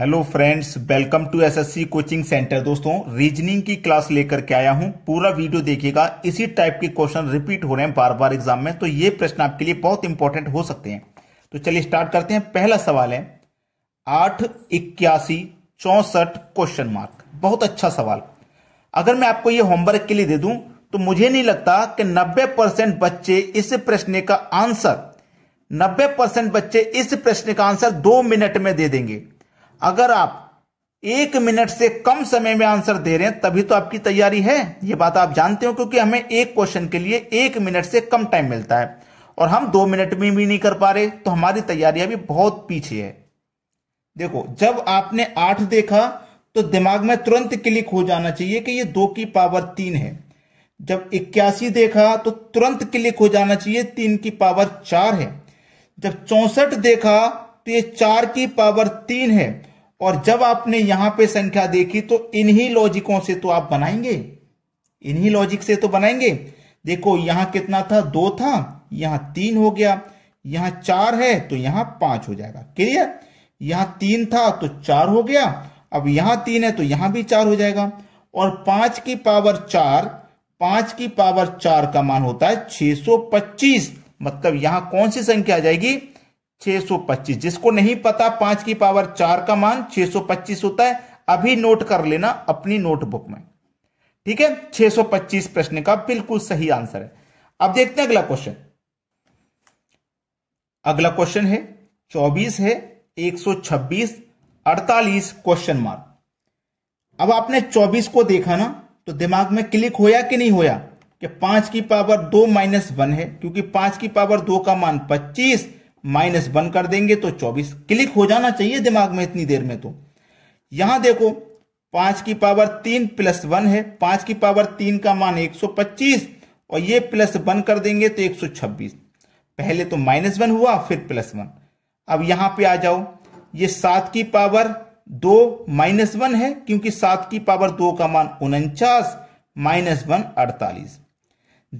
hello friends welcome to SSC coaching centre दोस्तों reasoning की class लेकर के आया हूं पूरा वीडियो देखिएगा इसी टाइप के क्वेश्चन रिपीट हो रहे हैं बार बार एग्जाम में तो ये प्रश्न आपके लिए बहुत इंपॉर्टेंट हो सकते हैं तो चलिए स्टार्ट करते हैं पहला सवाल है आठ इक्यासी चौसठ क्वेश्चन मार्क बहुत अच्छा सवाल अगर मैं आपको ये होमवर्क के लिए दे दूं तो मुझे नहीं लगता कि नब्बे परसेंट बच्चे इस प्रश्न का आंसर नब्बे परसेंट बच्चे इस प्रश्न का आंसर दो मिनट में दे देंगे अगर आप एक मिनट से कम समय में आंसर दे रहे हैं तभी तो आपकी तैयारी है ये बात आप जानते हो क्योंकि हमें एक क्वेश्चन के लिए एक मिनट से कम टाइम मिलता है और हम दो मिनट में भी नहीं कर पा रहे तो हमारी तैयारी अभी बहुत पीछे है देखो जब आपने आठ देखा तो दिमाग में तुरंत क्लिक हो जाना चाहिए कि ये दो की पावर तीन है जब इक्यासी देखा तो तुरंत क्लिक हो जाना चाहिए तीन की पावर चार है जब चौसठ देखा तो ये चार की पावर तीन है और जब आपने यहां पे संख्या देखी तो इन्हीं लॉजिकों से तो आप बनाएंगे इन्हीं लॉजिक से तो बनाएंगे देखो यहां कितना था दो था यहां तीन हो गया यहां चार है तो यहां पांच हो जाएगा क्लियर यहां तीन था तो चार हो गया अब यहां तीन है तो यहां भी चार हो जाएगा और पांच की पावर चार पांच की पावर चार का मान होता है 625 मतलब यहां कौन सी संख्या आ जाएगी 625 जिसको नहीं पता पांच की पावर चार का मान 625 होता है अभी नोट कर लेना अपनी नोटबुक में ठीक है 625 प्रश्न का बिल्कुल सही आंसर है अब देखते हैं अगला क्वेश्चन अगला क्वेश्चन है 24 है 126 48 क्वेश्चन मार्क अब आपने 24 को देखा ना तो दिमाग में क्लिक होया कि नहीं होया कि पांच की पावर दो माइनस वन है क्योंकि पांच की पावर दो का मान पच्चीस माइनस वन कर देंगे तो चौबीस क्लिक हो जाना चाहिए दिमाग में इतनी देर में तो यहां देखो पांच की पावर तीन प्लस वन है पांच की पावर तीन का मान एक सौ पच्चीस और ये प्लस वन कर देंगे तो एक सौ छब्बीस पहले तो माइनस वन हुआ फिर प्लस वन अब यहां पे आ जाओ ये सात की पावर दो माइनस वन है क्योंकि सात की पावर दो का मान उनचास माइनस वन अड़तालीस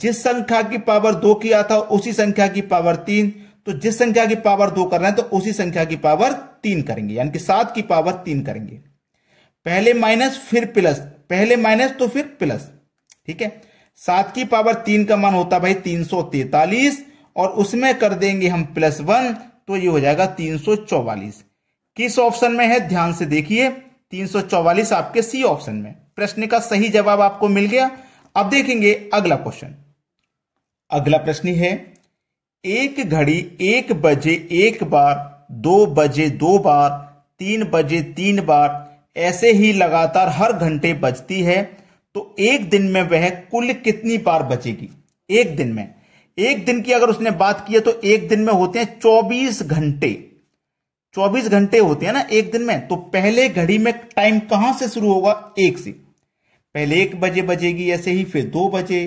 जिस संख्या की पावर दो किया था उसी संख्या की पावर तीन तो जिस संख्या की पावर दो कर रहे हैं तो उसी संख्या की पावर तीन करेंगे यानी कि सात की पावर तीन करेंगे पहले माइनस फिर प्लस पहले माइनस तो फिर प्लस ठीक है सात की पावर तीन का मान होता भाई तीन सौ तैतालीस और उसमें कर देंगे हम प्लस वन तो ये हो जाएगा तीन सौ चौवालीस किस ऑप्शन में है ध्यान से देखिए तीन सौ चौवालीस आपके सी ऑप्शन में प्रश्न का सही जवाब आपको मिल गया अब देखेंगे अगला क्वेश्चन अगला प्रश्न है एक घड़ी एक बजे एक बार दो बजे दो बार तीन बजे तीन बार ऐसे ही लगातार हर घंटे बजती है तो एक दिन में वह कुल कितनी बार बजेगी एक दिन में एक दिन की अगर उसने बात की है तो एक दिन में होते हैं चौबीस घंटे चौबीस घंटे होते हैं ना एक दिन में तो पहले घड़ी में टाइम कहां से शुरू होगा एक से पहले एक बजे बजेगी ऐसे ही फिर दो बजे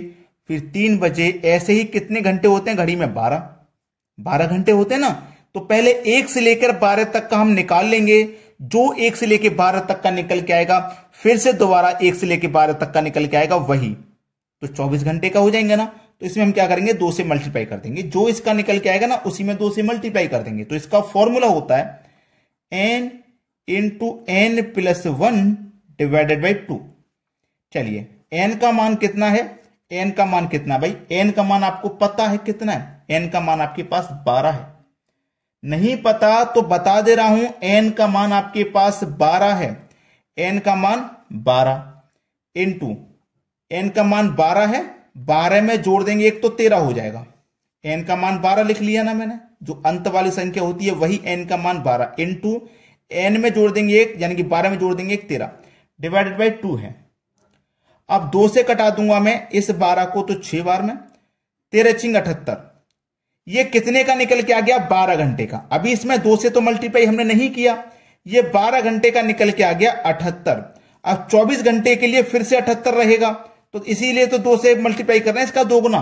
फिर तीन बजे ऐसे ही कितने घंटे होते हैं घड़ी में बारह बारह घंटे होते हैं ना तो पहले एक से लेकर बारह तक का हम निकाल लेंगे जो एक से लेकर बारह तक का निकल के आएगा फिर से दोबारा एक से लेकर बारह तक का निकल के आएगा वही तो चौबीस घंटे का हो जाएंगे ना तो इसमें हम क्या करेंगे दो से मल्टीप्लाई कर देंगे जो इसका निकल के आएगा ना उसी में दो से मल्टीप्लाई कर देंगे तो इसका फॉर्मूला होता है N into N plus one divided by two चलिए एन का मान कितना है एन का मान कितना है भाई एन का मान आपको पता है कितना है एन का मान आपके पास बारह है नहीं पता तो बता दे रहा हूं एन का मान आपके पास बारह है एन का मान बारह इन टू एन का मान बारह है बारह में जोड़ देंगे एक तो तेरह हो जाएगा एन का मान बारह लिख लिया ना मैंने जो अंत वाली संख्या होती है वही एन का मान बारह इन टू एन में जोड़ देंगे एक यानी कि बारह में जोड़ देंगे एक तेरह डिवाइडेड बाई टू है अब दो से कटा दूंगा मैं इस बारह को तो छह बार में तेरह चिंग अठहत्तर ये कितने का निकल के आ गया बारह घंटे का अभी इसमें दो से तो मल्टीप्लाई हमने नहीं किया ये बारह घंटे का निकल के आ गया अठहत्तर अब चौबीस घंटे के लिए फिर से अठहत्तर रहेगा तो इसीलिए तो दो से मल्टीप्लाई कर रहे हैं इसका दोगुना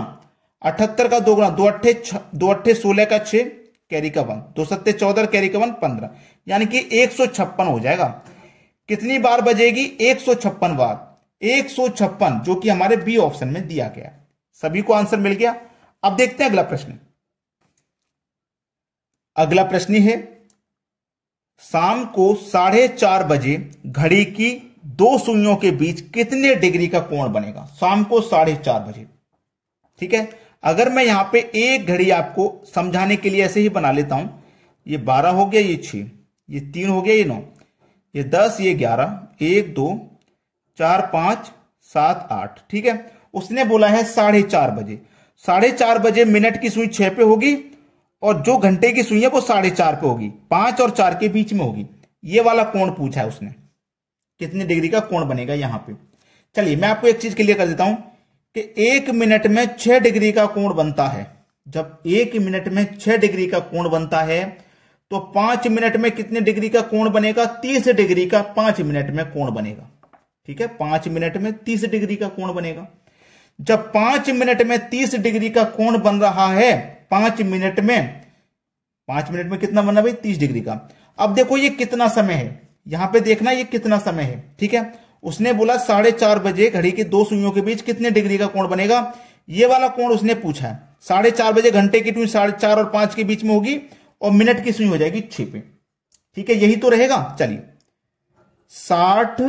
अठहत्तर का दोगुना दो अट्ठे दो अट्ठे सोलह का छह कैरी का वन दो सत्ते चौदह कैरी का वन पंद्रह यानी कि एक सौ छप्पन हो जाएगा कितनी बार बजेगी एक सौ छप्पन बार एक जो कि हमारे बी ऑप्शन में दिया गया सभी को आंसर मिल गया अब देखते हैं अगला प्रश्न अगला प्रश्न है शाम को साढ़े चार बजे घड़ी की दो सुइयों के बीच कितने डिग्री का कोण बनेगा शाम को साढ़े चार बजे ठीक है अगर मैं यहां पे एक घड़ी आपको समझाने के लिए ऐसे ही बना लेता हूं ये बारह हो गया ये छह ये तीन हो गया ये नौ ये दस ये ग्यारह एक दो चार पांच सात आठ ठीक है उसने बोला है साढ़े चार बजे साढ़े चार बजे मिनट की सुई छह पे होगी और जो घंटे की सुई है वो साढ़े चार पे होगी पांच और चार के बीच में होगी ये वाला कोण पूछा है उसने कितने डिग्री का कोण बनेगा यहां पे चलिए मैं आपको एक चीज क्लियर कर देता हूं कि एक मिनट में छह डिग्री का कोण बनता है जब एक मिनट में छह डिग्री का कोण बनता है तो पांच मिनट में कितने डिग्री का कोण बनेगा तीस डिग्री का पांच मिनट में कोण बनेगा ठीक है पांच मिनट में तीस डिग्री का कोण बनेगा जब पांच मिनट में तीस डिग्री का कोण बन रहा है पांच मिनट में पांच मिनट में कितना बना भाई तीस डिग्री का अब देखो ये कितना समय है यहां पे देखना ये कितना समय है ठीक है उसने बोला साढ़े चार बजे घड़ी की दो सुइयों के बीच कितने डिग्री का कोण बनेगा ये वाला कोण उसने पूछा है साढ़े चार बजे घंटे की टू साढ़े चार और पांच के बीच में होगी और मिनट की सुई हो जाएगी छिपे पे ठीक है यही तो रहेगा चलिए साठ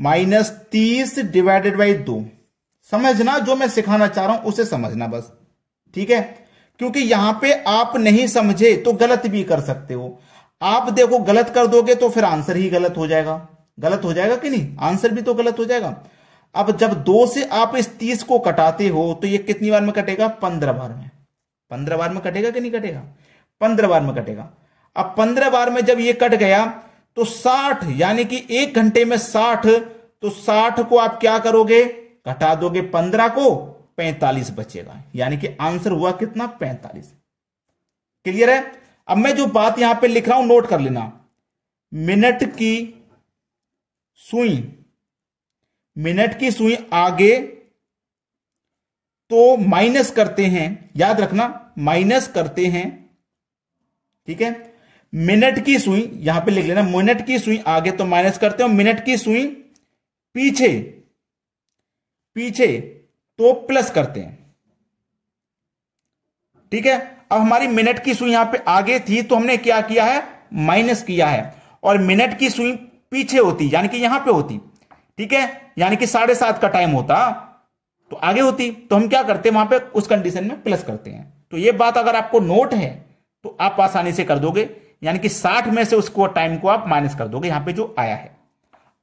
माइनस तीस डिवाइडेड बाई दो समझना जो मैं सिखाना चाह रहा हूं उसे समझना बस ठीक है क्योंकि यहां पे आप नहीं समझे तो गलत भी कर सकते हो आप देखो गलत कर दोगे तो फिर आंसर ही गलत हो जाएगा गलत हो जाएगा कि नहीं आंसर भी तो गलत हो जाएगा अब जब दो से आप इस तीस को कटाते हो तो ये कितनी बार में कटेगा पंद्रह बार में पंद्रह बार में कटेगा कि नहीं कटेगा पंद्रह बार में कटेगा अब पंद्रह बार में जब ये कट गया तो 60 यानी कि एक घंटे में 60 तो 60 को आप क्या करोगे घटा दोगे 15 को 45 बचेगा यानी कि आंसर हुआ कितना 45 क्लियर है अब मैं जो बात यहां पे लिख रहा हूं नोट कर लेना मिनट की सुई मिनट की सुई आगे तो माइनस करते हैं याद रखना माइनस करते हैं ठीक है मिनट की सुई यहां पे लिख लेना मिनट की सुई आगे तो माइनस करते हो मिनट की सुई पीछे पीछे तो प्लस करते हैं ठीक है अब हमारी मिनट की सुई यहां पे आगे थी तो हमने क्या किया है माइनस किया है और मिनट की सुई पीछे होती यानी कि यहां पे होती ठीक है यानी कि साढ़े सात का टाइम होता तो आगे होती तो हम क्या करते हैं वहां पे उस कंडीशन में प्लस करते हैं तो ये बात अगर आपको नोट है तो आप आसानी से कर दोगे यानी कि 60 में से उसको टाइम को आप माइनस कर दोगे यहां पे जो आया है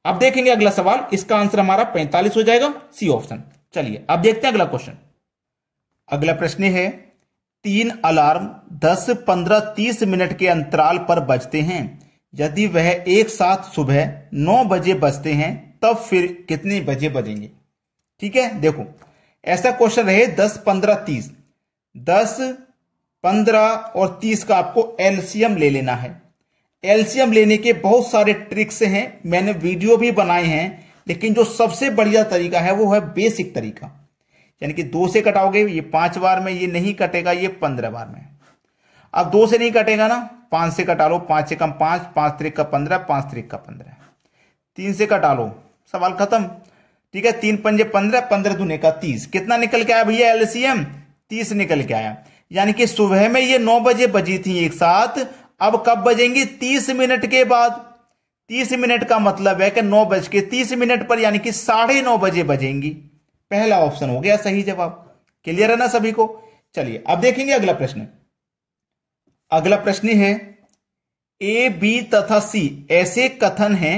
अब देखेंगे अगला सवाल इसका आंसर हमारा 45 हो जाएगा सी ऑप्शन चलिए अब देखते हैं अगला क्वेश्चन अगला प्रश्न है तीन अलार्म 10, 15, 30 मिनट के अंतराल पर बजते हैं यदि वह एक साथ सुबह 9 बजे बजते हैं तब फिर कितने बजे बजेंगे ठीक है देखो ऐसा क्वेश्चन रहे 10, 15, 30 10, पंद्रह और तीस का आपको एलसीएम ले लेना है एलसीएम लेने के बहुत सारे ट्रिक्स हैं मैंने वीडियो भी बनाए हैं लेकिन जो सबसे बढ़िया तरीका है वो है बेसिक तरीका यानी कि दो से कटाओगे ये पांच बार में ये नहीं कटेगा ये पंद्रह बार में अब दो से नहीं कटेगा ना पांच से कटा लो पांच से कम पांच पांच तरीक का पंद्रह पांच तरीक का पंद्रह तीन से कटा लो सवाल खत्म ठीक है तीन पंजे पंद्रह पंद्रह दूने का तीस कितना निकल के आया भैया एलसीएम तीस निकल के आया यानी कि सुबह में ये नौ बजे बजी थी एक साथ अब कब बजेंगी तीस मिनट के बाद तीस मिनट का मतलब है कि नौ बज के तीस मिनट पर यानी कि साढ़े नौ बजे बजेंगी पहला ऑप्शन हो गया सही जवाब क्लियर है ना सभी को चलिए अब देखेंगे अगला प्रश्न अगला प्रश्न है ए बी तथा सी ऐसे कथन हैं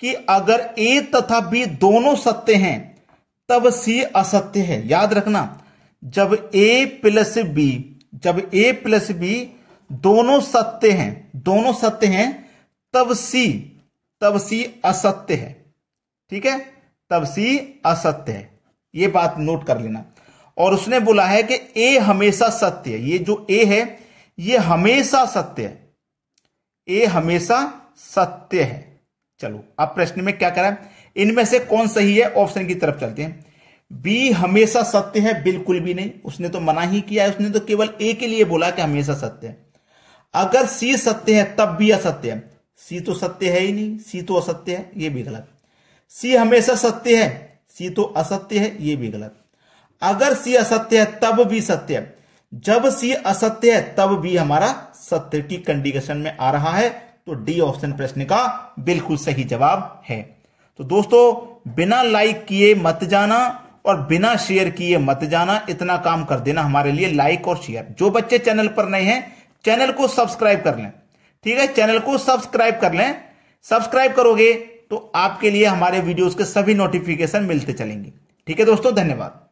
कि अगर ए तथा बी दोनों सत्य हैं तब सी असत्य है याद रखना जब ए प्लस बी जब ए प्लस बी दोनों सत्य हैं दोनों सत्य हैं तब सी तब सी असत्य है ठीक है तब सी असत्य है ये बात नोट कर लेना और उसने बोला है कि ए हमेशा सत्य है ये जो ए है ये हमेशा सत्य है ए हमेशा सत्य है चलो अब प्रश्न में क्या करा इनमें से कौन सही है ऑप्शन की तरफ चलते हैं बी हमेशा सत्य है बिल्कुल भी नहीं उसने तो मना ही किया है उसने तो केवल ए के लिए बोला कि हमेशा सत्य है अगर सी सत्य है तब भी असत्य है सी तो सत्य है ही नहीं सी तो असत्य है ये भी गलत सी हमेशा सत्य है सी तो असत्य है ये भी गलत अगर सी असत्य है तब भी सत्य है जब सी असत्य है तब भी हमारा सत्य की कंडीशन में आ रहा है तो डी ऑप्शन प्रश्न का बिल्कुल सही जवाब है तो दोस्तों बिना लाइक किए मत जाना और बिना शेयर किए मत जाना इतना काम कर देना हमारे लिए लाइक और शेयर जो बच्चे चैनल पर नए हैं चैनल को सब्सक्राइब कर लें ठीक है चैनल को सब्सक्राइब कर लें सब्सक्राइब करोगे तो आपके लिए हमारे वीडियोस के सभी नोटिफिकेशन मिलते चलेंगे ठीक है दोस्तों धन्यवाद